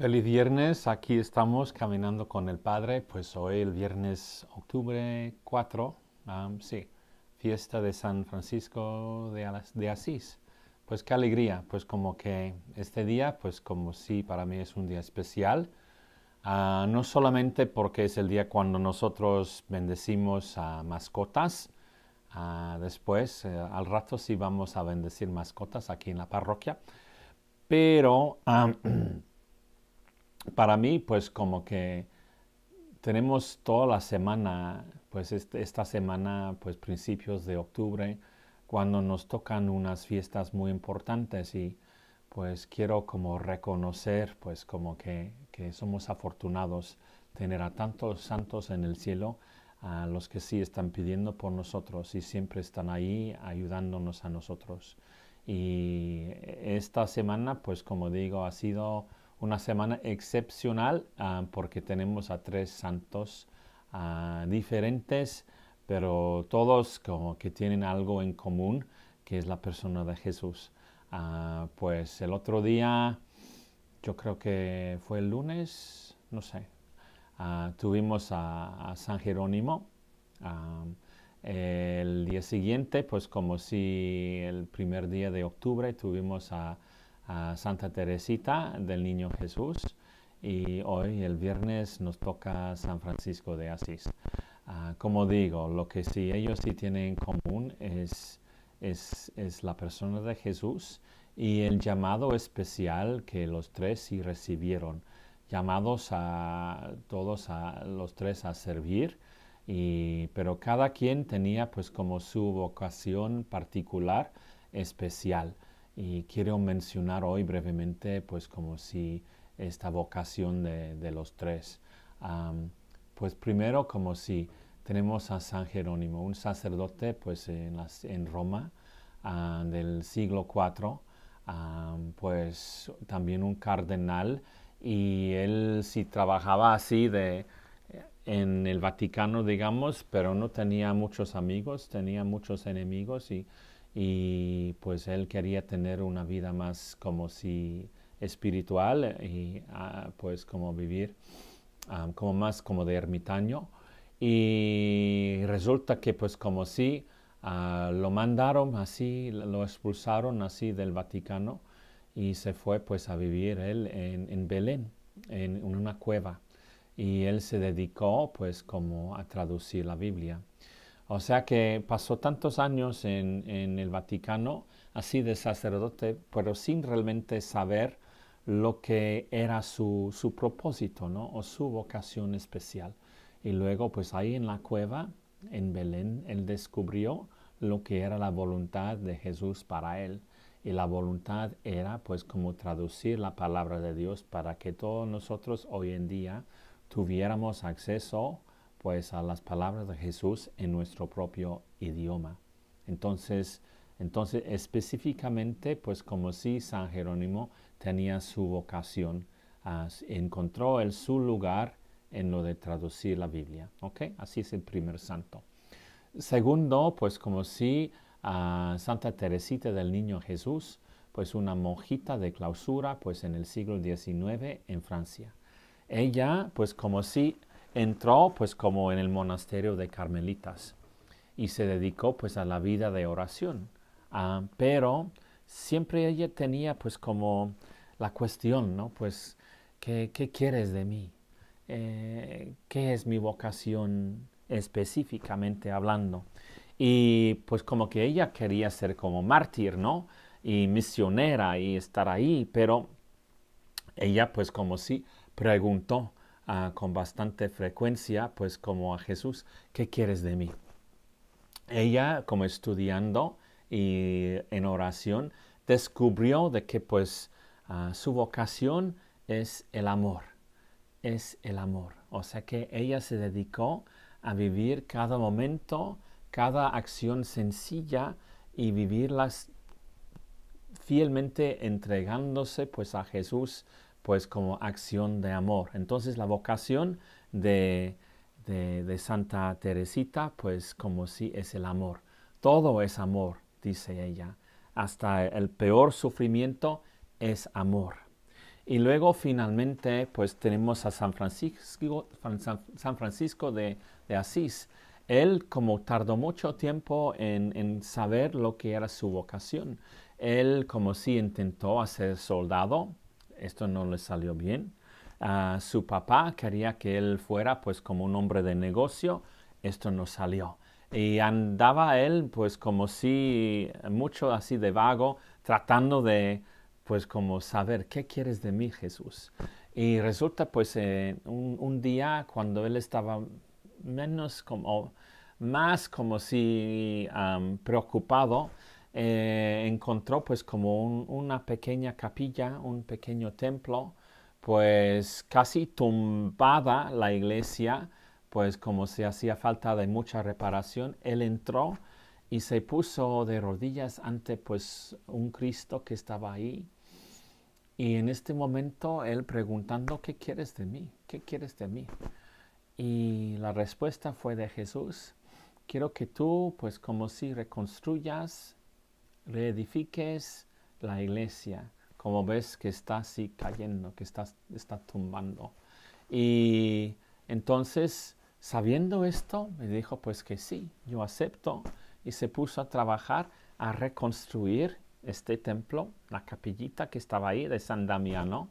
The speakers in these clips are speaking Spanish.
Feliz viernes, aquí estamos caminando con el Padre, pues hoy el viernes octubre 4, sí, fiesta de San Francisco de, Asís. Pues qué alegría, pues como que este día, pues como sí, para mí es un día especial, ah, no solamente porque es el día cuando nosotros bendecimos a mascotas, ah, después eh, al rato sí vamos a bendecir mascotas aquí en la parroquia, pero... para mí, pues como que tenemos toda la semana, pues este, esta semana, pues principios de octubre, cuando nos tocan unas fiestas muy importantes y pues quiero como reconocer, pues como que, que somos afortunados tener a tantos santos en el cielo, a los que sí están pidiendo por nosotros y siempre están ahí ayudándonos a nosotros. Y esta semana, pues como digo, ha sido una semana excepcional ah, porque tenemos a tres santos ah, diferentes, pero todos como que tienen algo en común, que es la persona de Jesús. Ah, pues el otro día, yo creo que fue el lunes, no sé, tuvimos a, San Jerónimo. el día siguiente, pues como si el primer día de octubre tuvimos a a Santa Teresita del Niño Jesús y hoy el viernes nos toca San Francisco de Asís. Ah, como digo, lo que sí ellos sí tienen en común es, la persona de Jesús y el llamado especial que los tres sí recibieron, llamados a todos a los tres a servir. pero cada quien tenía pues como su vocación particular especial y quiero mencionar hoy brevemente pues como si esta vocación de, los tres. pues primero como si tenemos a San Jerónimo, un sacerdote pues en, las, en Roma ah, del siglo IV, pues también un cardenal y él sí trabajaba así de, en el Vaticano digamos, pero no tenía muchos amigos, tenía muchos enemigos y y pues él quería tener una vida más como si espiritual eh, y ah, pues como vivir ah, como más como de ermitaño y resulta que pues como si ah, lo mandaron así lo expulsaron así del Vaticano y se fue pues a vivir él en Belén en una cueva y él se dedicó pues como a traducir la Biblia o sea que pasó tantos años en, el Vaticano así de sacerdote, pero sin realmente saber lo que era su, propósito ¿no? o su vocación especial. Y luego, pues ahí en la cueva, en Belén, él descubrió lo que era la voluntad de Jesús para él. Y la voluntad era, pues, como traducir la palabra de Dios para que todos nosotros hoy en día tuviéramos acceso pues a las palabras de Jesús en nuestro propio idioma. Entonces, entonces específicamente, pues como si San Jerónimo tenía su vocación, encontró el, su lugar en lo de traducir la Biblia. ¿okay? Así es el primer santo. Segundo, pues como si Santa Teresita del Niño Jesús, pues una monjita de clausura, pues en el siglo XIX en Francia. Ella, pues como si entró pues como en el monasterio de Carmelitas y se dedicó pues a la vida de oración. Ah, pero siempre ella tenía pues como la cuestión, ¿no? Pues, ¿qué, qué quieres de mí? Eh, ¿Qué es mi vocación específicamente hablando? Y pues como que ella quería ser como mártir, ¿no? Y misionera y estar ahí, pero ella pues como si preguntó, con bastante frecuencia, pues como a Jesús, ¿qué quieres de mí? Ella, como estudiando y en oración, descubrió de que pues ah, su vocación es el amor, es el amor. O sea que ella se dedicó a vivir cada momento, cada acción sencilla y vivirlas fielmente entregándose pues a Jesús pues como acción de amor. Entonces la vocación de, Santa Teresita, pues como si es el amor. Todo es amor, dice ella. Hasta el peor sufrimiento es amor. Y luego finalmente, pues tenemos a San Francisco, San Francisco de, Asís. Él, como tardó mucho tiempo en, saber lo que era su vocación, él como si intentó hacer soldado, esto no le salió bien. Ah, su papá quería que él fuera pues como un hombre de negocio, esto no salió. Y andaba él pues como si mucho así de vago, tratando de pues como saber, ¿qué quieres de mí Jesús? Y resulta pues eh, un, día cuando él estaba menos como, más como si preocupado, eh, encontró pues como una pequeña capilla, un pequeño templo, pues casi tumbada la iglesia, pues como se hacía falta de mucha reparación, él entró y se puso de rodillas ante pues un Cristo que estaba ahí. Y en este momento él preguntando, ¿qué quieres de mí? ¿Qué quieres de mí? Y la respuesta fue de Jesús, quiero que tú pues como si reconstruyas reedifiques la iglesia, como ves que está así cayendo, que está, está tumbando. Y entonces, sabiendo esto, me dijo, pues que sí, yo acepto. Y se puso a trabajar a reconstruir este templo, la capillita que estaba ahí de San Damiano,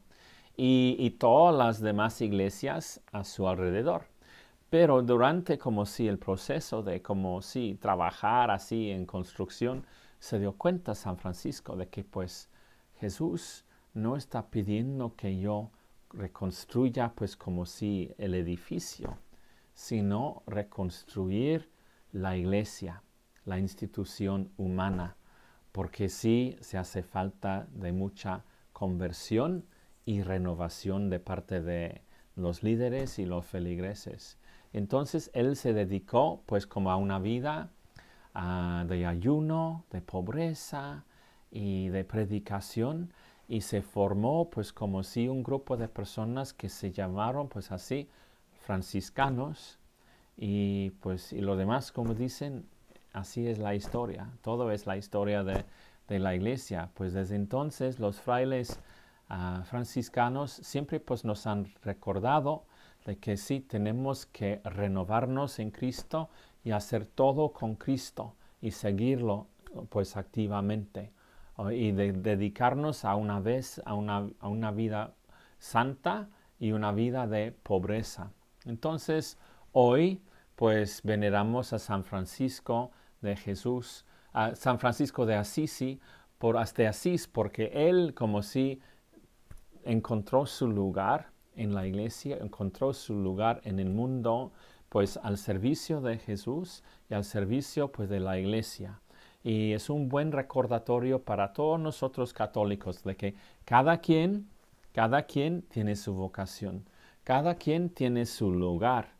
y, y todas las demás iglesias a su alrededor. Pero durante como si el proceso de como si trabajar así en construcción, se dio cuenta San Francisco de que pues Jesús no está pidiendo que yo reconstruya pues como si el edificio, sino reconstruir la iglesia, la institución humana, porque sí se hace falta de mucha conversión y renovación de parte de los líderes y los feligreses. Entonces él se dedicó pues como a una vida Ah, de ayuno, de pobreza y de predicación y se formó pues como si un grupo de personas que se llamaron pues así franciscanos y pues y lo demás como dicen así es la historia todo es la historia de, la iglesia pues desde entonces los frailes ah, franciscanos siempre pues nos han recordado de que sí tenemos que renovarnos en Cristo y hacer todo con Cristo y seguirlo pues activamente y dedicarnos a una vez a una, vida santa y una vida de pobreza. Entonces, hoy pues veneramos a San Francisco de Jesús, a San Francisco de Asisi, por Asís, porque él como si encontró su lugar en la iglesia encontró su lugar en el mundo, pues al servicio de Jesús y al servicio pues de la iglesia. Y es un buen recordatorio para todos nosotros católicos de que cada quien, cada quien tiene su vocación, cada quien tiene su lugar.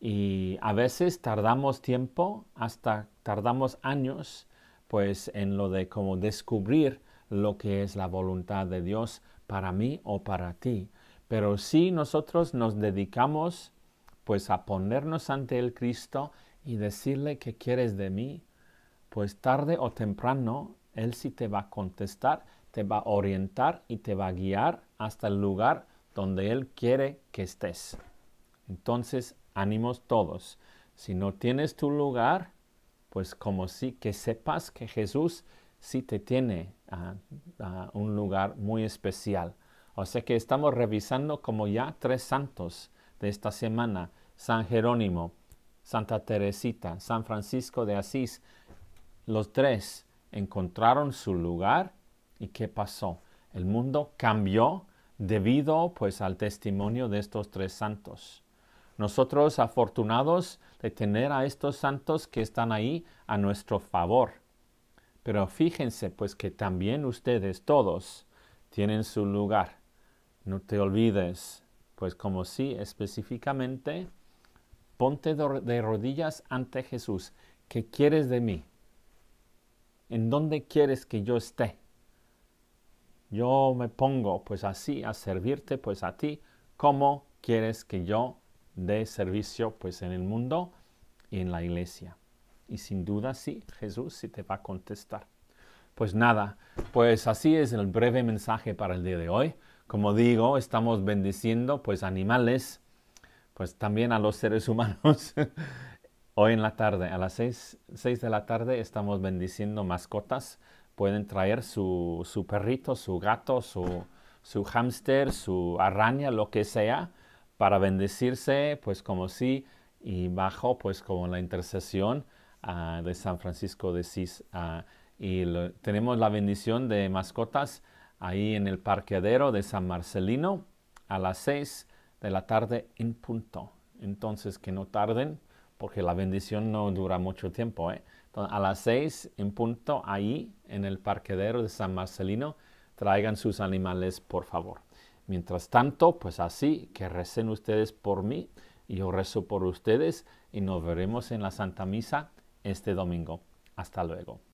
Y a veces tardamos tiempo, hasta tardamos años, pues en lo de cómo descubrir lo que es la voluntad de Dios para mí o para ti. Pero si nosotros nos dedicamos pues a ponernos ante el Cristo y decirle qué quieres de mí, pues tarde o temprano Él sí te va a contestar, te va a orientar y te va a guiar hasta el lugar donde Él quiere que estés. Entonces, ánimos todos. Si no tienes tu lugar, pues como sí, que sepas que Jesús sí te tiene ah, ah, un lugar muy especial. O sea que estamos revisando como ya tres santos de esta semana, San Jerónimo, Santa Teresita, San Francisco de Asís, los tres encontraron su lugar y qué pasó. El mundo cambió debido pues al testimonio de estos tres santos. Nosotros afortunados de tener a estos santos que están ahí a nuestro favor. Pero fíjense pues que también ustedes todos tienen su lugar no te olvides, pues como si específicamente, ponte de rodillas ante Jesús. ¿Qué quieres de mí? ¿En dónde quieres que yo esté? Yo me pongo pues así a servirte pues a ti. ¿Cómo quieres que yo dé servicio pues en el mundo y en la iglesia? Y sin duda sí, Jesús sí te va a contestar. Pues nada, pues así es el breve mensaje para el día de hoy como digo, estamos bendiciendo pues animales, pues también a los seres humanos. Hoy en la tarde, a las 6, de la tarde, estamos bendiciendo mascotas. Pueden traer su, su perrito, su gato, su, su hámster, su araña, lo que sea, para bendecirse, pues como sí, y bajo, pues como la intercesión ah, de San Francisco de Cis. Ah, y tenemos la bendición de mascotas ahí en el parqueadero de San Marcelino a las seis de la tarde en punto. Entonces que no tarden porque la bendición no dura mucho tiempo. ¿eh? a las seis en punto ahí en el parqueadero de San Marcelino traigan sus animales por favor. Mientras tanto, pues así, que recen ustedes por mí y yo rezo por ustedes y nos veremos en la Santa Misa este domingo. Hasta luego.